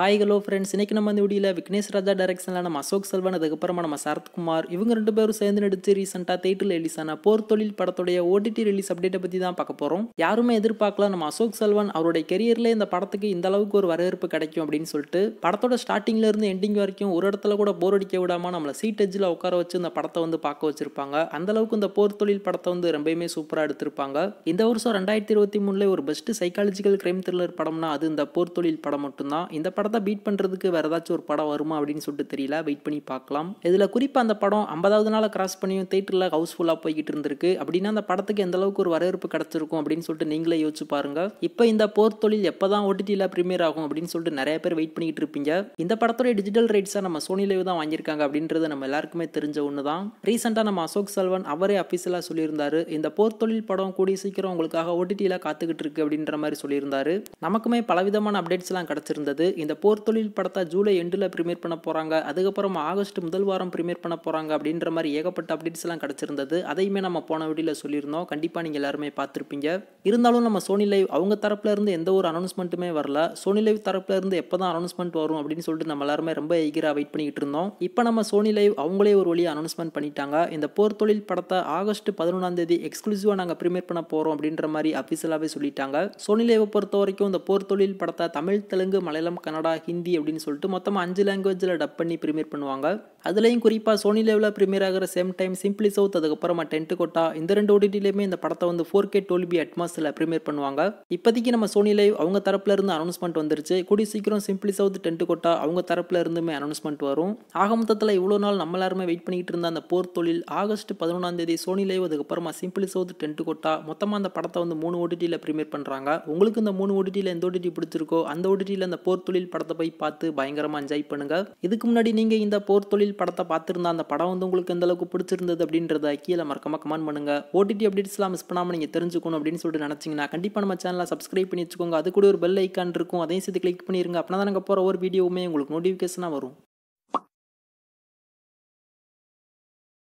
hi hello friends இன்றைக்கி நம்ம வந்து வீடியோவில் விக்னேஷ் ராஜா டைரக்ஷனில் நம்ம அசோக் செல்வன் அதுக்கப்புறமா நம்ம சரத்குமார் இவங்க ரெண்டு பேரும் சேர்ந்து நடித்து ரீசெண்டாக தேட்டரில் ரிலீஸ் ஆன போர் தொழில் படத்துடைய ஓடிடி ரிலீஸ் அப்டேட்டை பற்றி தான் பார்க்க போகிறோம் யாருமே எதிர்பார்க்கல நம்ம அசோக் செல்வன் அவருடைய கெரியரில் இந்த படத்துக்கு இந்த அளவுக்கு ஒரு வரவேற்பு கிடைக்கும் அப்படின்னு சொல்லிட்டு படத்தோட ஸ்டார்டிங்லேருந்து எண்டிங் வரைக்கும் ஒரு இடத்துல கூட போர் அடிக்க விடாமல் நம்மளை சீட் எஜ்ஜில் உட்கார வச்சு இந்த படத்தை வந்து பார்க்க வச்சுருப்பாங்க அந்தளவுக்கு இந்த போர் தொழில் படத்தை வந்து ரொம்பவுமே சூப்பராக எடுத்திருப்பாங்க இந்த வருஷம் ரெண்டாயிரத்தி இருபத்தி மூணுல ஒரு பெஸ்ட் சைக்காலஜிக்கல் கிரைம் த்ரில்லர் படம்னா அது இந்த போர் தொழில் படம் மட்டும்தான் இந்த படம் படத்தை பீட் பண்ணுறதுக்கு வேறு ஏதாச்சும் ஒரு படம் வருமா அப்படின்னு சொல்லிட்டு தெரியல வெயிட் பண்ணி பார்க்கலாம் இதில் குறிப்பாக அந்த படம் ஐம்பதாவது நாள் கிராஸ் பண்ணியும் தேட்டரில் ஹவுஸ்ஃபுல்லாக போய்கிட்டு இருந்திருக்கு அப்படின்னா அந்த படத்துக்கு எந்த அளவுக்கு ஒரு வரவேற்பு கிடச்சிருக்கும் அப்படின்னு சொல்லிட்டு நீங்களே யோசிச்சு பாருங்க இப்போ இந்த போர் தொழில் எப்போ தான் ஓடிடியில் ப்ரீமியர் ஆகும் அப்படின்னு சொல்லிட்டு நிறைய பேர் வெயிட் பண்ணிக்கிட்டு இருப்பீங்க இந்த படத்துடைய டிஜிட்டல் ரைட்ஸை நம்ம சோனிலேயே தான் வாங்கியிருக்காங்க அப்படின்றது நம்ம எல்லாருக்குமே தெரிஞ்ச ஒன்று தான் ரீசெண்டாக நம்ம அசோக் செல்வன் அவரே அஃபீஷியலாக சொல்லியிருந்தார் இந்த போர் தொழில் படம் கூடிய சீக்கிரம் உங்களுக்காக ஓடிடியில் காத்துக்கிட்டு இருக்கு அப்படின்ற மாதிரி சொல்லியிருந்தாரு நமக்குமே பலவிதமான அப்டேட்ஸ்லாம் கிடச்சிருந்தது இந்த போர்த்தொழில் படத்தை ஜூலை எண்டில் ப்ரிமியர் பண்ண போகிறாங்க அதுக்கப்புறம் ஆகஸ்ட் முதல் வாரம் ப்ரிமியர் பண்ண போகிறாங்க அப்படின்ற மாதிரி ஏகப்பட்ட அப்டேட்ஸ் எல்லாம் கிடச்சிருந்தது அதையுமே நம்ம போன வீடியில் சொல்லியிருந்தோம் கண்டிப்பாக நீங்கள் எல்லாருமே பார்த்துருப்பீங்க இருந்தாலும் நம்ம சோனி லைவ் அவங்க தரப்புல இருந்து எந்த ஒரு அனௌன்ஸ்மெண்ட்டுமே வரல சோனி லைவ் தரப்புல இருந்து எப்போ தான் அனௌன்ஸ்மெண்ட் வரும் அப்படின்னு சொல்லிட்டு நம்ம எல்லாருமே ரொம்ப ஈகராக வெயிட் பண்ணிட்டு இருந்தோம் இப்போ நம்ம சோனி லைவ் அவங்களே ஒரு வழியாக அனௌன்ஸ்மெண்ட் பண்ணிட்டாங்க இந்த போர்த்தொழில் படத்தை ஆகஸ்ட் பதினொன்றாம் தேதி எக்ஸ்க்ளூசிவாக நாங்கள் ப்ரீமியர் பண்ண போகிறோம் அப்படின்ற மாதிரி அஃபிஷியலாகவே சொல்லிட்டாங்க சோனி லைவை பொறுத்த வரைக்கும் இந்த போர்த்தொழில் படத்தை தமிழ் தெலுங்கு மலையாளம் கன்னடா கன்னடா ஹிந்தி அப்படின்னு சொல்லிட்டு மொத்தம் அஞ்சு லாங்குவேஜில் டப் பண்ணி ப்ரீமியர் பண்ணுவாங்க அதுலேயும் குறிப்பாக சோனி லெவலில் ப்ரிமியர் ஆகிற சேம் டைம் சிம்பிளி சவுத் அதுக்கப்புறமா டென்ட் கோட்டா இந்த ரெண்டு ஓடிடிலையுமே இந்த படத்தை வந்து ஃபோர் கே டோல்பி அட்மாஸில் ப்ரீமியர் பண்ணுவாங்க இப்போதைக்கு நம்ம சோனி லைவ் அவங்க தரப்புல இருந்து அனௌன்ஸ்மெண்ட் வந்துருச்சு கூடி சீக்கிரம் சிம்பிளி சவுத் டென்ட் கோட்டா அவங்க தரப்புல இருந்துமே அனௌன்ஸ்மெண்ட் வரும் ஆக மொத்தத்தில் இவ்வளோ நாள் நம்ம எல்லாருமே வெயிட் பண்ணிக்கிட்டு இருந்த அந்த போர் தொழில் ஆகஸ்ட் பதினொன்றாம் தேதி சோனி லைவ் அதுக்கப்புறமா சிம்பிளி சவுத் டென்ட் கோட்டா மொத்தமாக அந்த படத்தை வந்து மூணு ஓடிடியில் ப்ரீமியர் பண்ணுறாங்க உங்களுக்கு இந்த மூணு ஓடிடியில் எந்த ஓடிடி பிடிச்சிருக்கோ அந்த ஓடிடியில் அந்த போர் தொழில் படத்தை போய் பார்த்து பயங்கரமாக என்ஜாய் பண்ணுங்கள் இதுக்கு முன்னாடி நீங்கள் இந்த போர் தொழில் படத்தை பார்த்துருந்தா அந்த படம் வந்து உங்களுக்கு எந்த அளவுக்கு பிடிச்சிருந்தது அப்படின்றத கீழே மறக்காம கமெண்ட் பண்ணுங்கள் ஓடிடி அப்டேட்ஸ்லாம் மிஸ் பண்ணாமல் நீங்கள் தெரிஞ்சுக்கணும் அப்படின்னு சொல்லிட்டு நினச்சிங்கன்னா கண்டிப்பாக நம்ம சேனலை சப்ஸ்கிரைப் பண்ணி வச்சுக்கோங்க அது கூட ஒரு பெல் ஐக்கான் இருக்கும் அதையும் சேர்த்து கிளிக் பண்ணிடுங்க அப்படின்னா தான் நாங்கள் போகிற ஒவ்வொரு வீடியோவுமே உங்களுக்கு நோட்டிஃபிகேஷனாக வரும்